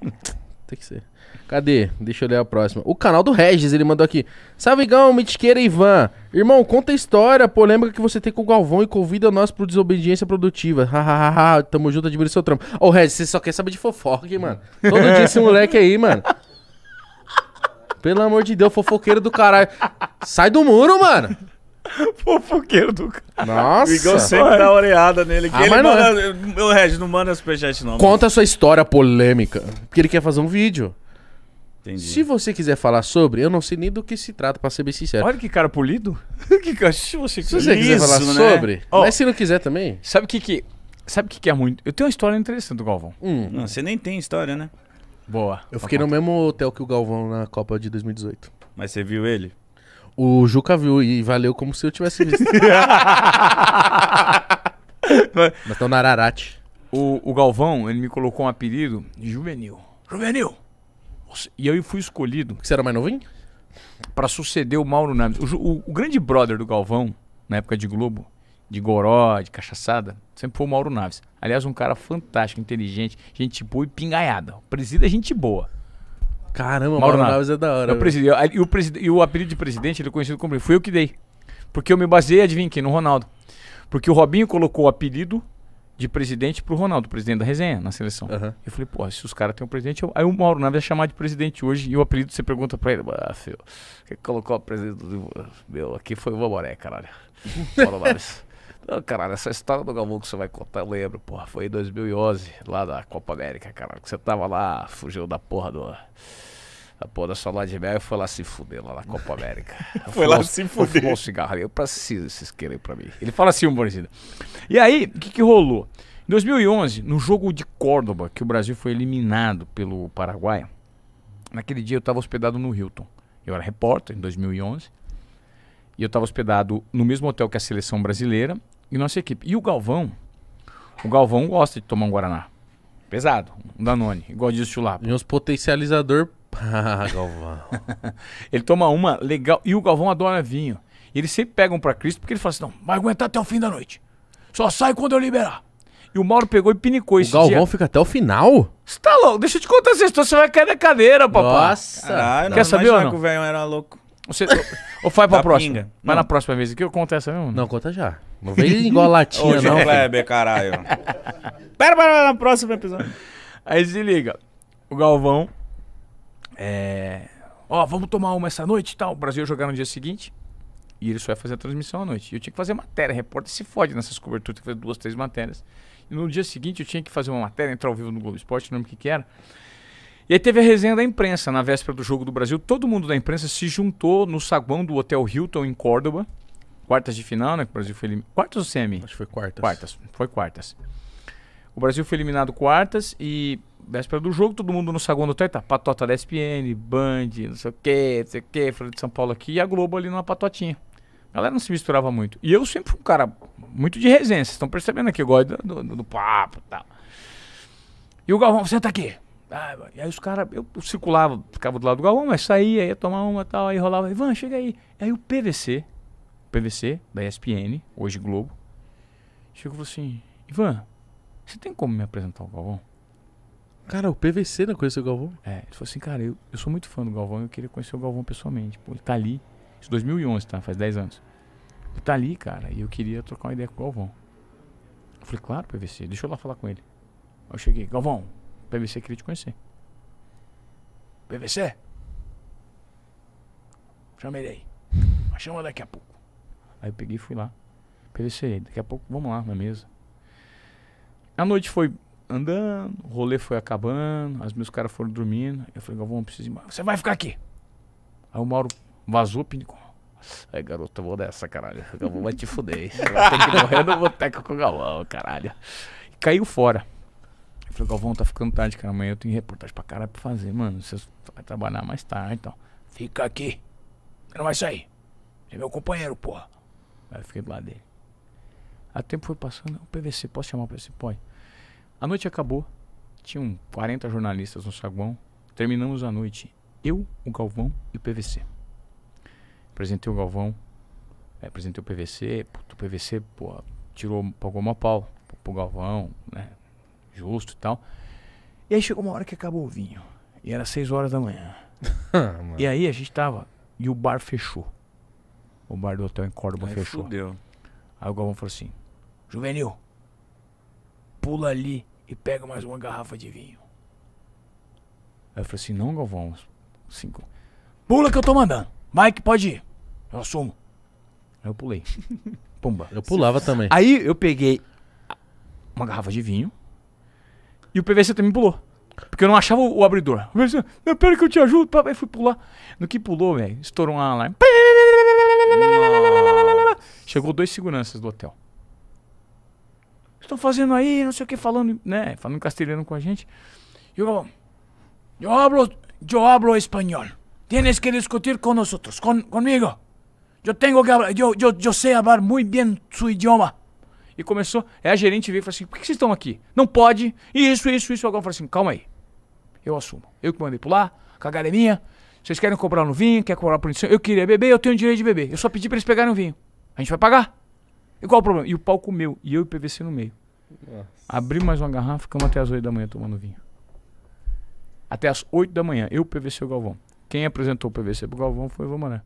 Tem que ser. Cadê? Deixa eu ler a próxima. O canal do Regis, ele mandou aqui. Salve Gão, Mitiqueira e Ivan. Irmão, conta a história, a polêmica que você tem com o Galvão e convida nós pro Desobediência Produtiva. Hahaha, tamo junto, admiro seu trampo. Ô, Regis, você só quer saber de fofoca, hein, mano? Todo dia esse moleque aí, mano. Pelo amor de Deus, fofoqueiro do caralho. Sai do muro, mano. Fofoqueiro do cara. Nossa. O Igor sempre dá oreada nele. Ah, ele mas não manda, Meu é. Regis, não manda superchat não. Conta a sua história polêmica. Porque ele quer fazer um vídeo. Entendi. Se você quiser falar sobre, eu não sei nem do que se trata, pra ser bem sincero. Olha que cara polido. que cachorro você Se você quiser falar né? sobre, mas se não quiser também. Sabe o que que... Sabe o que que é muito? Eu tenho uma história interessante do Galvão. hum, Não, você nem tem história, né? Boa. eu fiquei então no mesmo hotel que o Galvão na Copa de 2018. Mas você viu ele? O Juca viu e valeu como se eu tivesse visto. Mas tô tá na Ararate. O, o Galvão, ele me colocou um apelido de juvenil. Juvenil! Nossa, E eu fui escolhido Que você era mais novinho? para suceder o Mauro Naves. O, o- o grande brother do Galvão, na época de Globo, de Goró, de Cachaçada, sempre foi o Mauro Naves. Aliás, um cara fantástico, inteligente, gente boa e pingaiada. presida é gente boa. Caramba, Mauro, Mauro Naves é da hora. É presidi, eu, e, o presid, e o apelido de presidente, ele é conhecido como. Fui eu que dei. Porque eu me baseei, adivinha quem? No Ronaldo. Porque o Robinho colocou o apelido de presidente pro Ronaldo, presidente da resenha na seleção. Uhum. Eu falei, pô, se os caras têm um presidente, eu... aí o Mauro Naves é chamado de presidente hoje e o apelido você pergunta pra ele, ah, filho, quem colocou o presidente do. Meu, aqui foi o Vamoré, caralho. Mauro Naves. Não, caralho, essa história do Galvão que você vai contar, eu lembro, porra. Foi em 2011, lá da Copa América, cara. Que você tava lá, fugiu da porra do. Da porra da sua de mel e foi lá se fuder lá na Copa América. foi lá se fuder. Fumou um cigarro ali. Eu preciso vocês querem pra mim. Ele fala assim, um Borzina. E aí, o que, que rolou? Em 2011, no jogo de Córdoba, que o Brasil foi eliminado pelo Paraguai, naquele dia eu tava hospedado no Hilton. Eu era repórter em 2011. E eu estava hospedado no mesmo hotel que a seleção brasileira e nossa equipe. E o Galvão, o Galvão gosta de tomar um Guaraná. Pesado, um Danone, igual diz o Chulapa. meus potencializador. Ah, Galvão. ele toma uma legal. E o Galvão adora vinho. E eles sempre pegam para Cristo porque ele fala assim: não, vai aguentar até o fim da noite. Só sai quando eu liberar. E o Mauro pegou e pinicou isso. O Galvão dia. fica até o final? Você tá louco? Deixa eu te contar essa história, você vai cair na cadeira, papai. Nossa. Caralho, Quer não, saber ou é não? que o velho era louco. Você, ou faz pra próxima? mas na próxima vez aqui, eu conto essa mesmo? Não, conta já. Não vem igual latinha, Hoje não. Kleber, caralho. pera, pera, na próxima episódio. Aí se liga. O Galvão. É. Ó, vamos tomar uma essa noite e tal. O Brasil ia jogar no dia seguinte. E ele só ia fazer a transmissão à noite. Eu tinha que fazer matéria. Repórter se fode nessas coberturas. Tem que fazer duas, três matérias. E no dia seguinte eu tinha que fazer uma matéria, entrar ao vivo no Globo Esporte, não lembro o que, que era. E aí teve a resenha da imprensa na véspera do jogo do Brasil. Todo mundo da imprensa se juntou no saguão do Hotel Hilton em Córdoba. Quartas de final, né? O Brasil foi eliminado. Quartas ou semi? Acho que foi quartas. Quartas. Foi quartas. O Brasil foi eliminado quartas e véspera do jogo, todo mundo no saguão do hotel. Tá, patota da SPN, Band, não sei o quê, não sei o quê, Folha de São Paulo aqui e a Globo ali numa patotinha. A galera não se misturava muito. E eu sempre fui um cara muito de resenha. Vocês estão percebendo aqui, eu gosto do, do, do papo e tal. E o Galvão, senta tá aqui. Ah, e aí os caras, eu circulava, ficava do lado do galvão, mas saía, ia tomar uma tal, aí rolava, Ivan, chega aí. Aí o PVC, o PVC da ESPN, hoje Globo, chegou e falou assim: Ivan, você tem como me apresentar o Galvão? Cara, o PVC não conheceu o Galvão? É, ele falou assim: cara, eu, eu sou muito fã do Galvão, eu queria conhecer o Galvão pessoalmente. Pô, ele tá ali, isso 2011, é tá? Faz 10 anos. Ele tá ali, cara, e eu queria trocar uma ideia com o Galvão. Eu falei: claro, PVC, deixa eu lá falar com ele. Aí eu cheguei: Galvão, PVC queria te conhecer. PVC? Chama ele aí. Mas chama daqui a pouco. Aí eu peguei e fui lá. PVC, daqui a pouco vamos lá na mesa. A noite foi andando, o rolê foi acabando, as meus caras foram dormindo. Eu falei, Galvão, preciso ir Você vai ficar aqui. Aí o Mauro vazou, pinicou. Aí, garoto, eu vou dessa, caralho. Galvão vai te fuder. Você vai ter que morrer no boteco com o Galvão, caralho. E caiu fora. Eu falei, Galvão, tá ficando tarde, cara. Amanhã eu tenho reportagem pra caralho pra fazer, mano. Você vai trabalhar mais tarde então. Fica aqui. Você não vai sair. Você é meu companheiro, porra. Aí eu fiquei do lado dele. A o tempo foi passando. O PVC, posso chamar o PVC? Pode. A noite acabou. Tinham 40 jornalistas no saguão. Terminamos a noite. Eu, o Galvão e o PVC. Apresentei o Galvão. É, apresentei o PVC. o PVC, pô, tirou, pagou uma pau pro Galvão, né? justo e tal. E aí chegou uma hora que acabou o vinho. E era seis horas da manhã. Ah, e aí a gente tava. E o bar fechou. O bar do hotel em Córdoba aí fechou. Fudeu. Aí o Galvão falou assim: Juvenil, pula ali e pega mais uma garrafa de vinho. Aí eu falei assim: Não, Galvão. Cinco. Pula que eu tô mandando. mike pode ir. Eu assumo. Aí eu pulei. Pumba. Eu pulava também. Aí eu peguei uma garrafa de vinho e o PVC também pulou. Porque eu não achava o, o abridor. O PVC, não, pera que eu te ajudo. Papai, fui pular. No que pulou, velho, estourou um alarme. Chegou dois seguranças do hotel. Estão fazendo aí, não sei o que, falando, né? Falando castelhano com a gente. Eu, eu hablo, eu hablo espanhol. Tienes que discutir con nosotros, con, conmigo. Yo tengo que hablar, yo, yo, yo sé hablar muy bien su idioma. E começou. É a gerente veio e falou assim: por que vocês estão aqui? Não pode. Isso, isso, isso. Agora eu falei assim: calma aí. Eu assumo. Eu que mandei pular, com a minha. Vocês querem cobrar no vinho, quer cobrar por punição? Eu queria beber, eu tenho o direito de beber. Eu só pedi para eles pegarem o vinho. A gente vai pagar. E qual o problema? E o palco meu, e eu e o PVC no meio. Nossa. mais uma garrafa, ficamos até as 8 da manhã tomando vinho. Até as 8 da manhã, eu, PVC e o Galvão. Quem apresentou o PVC pro Galvão foi o Vamané.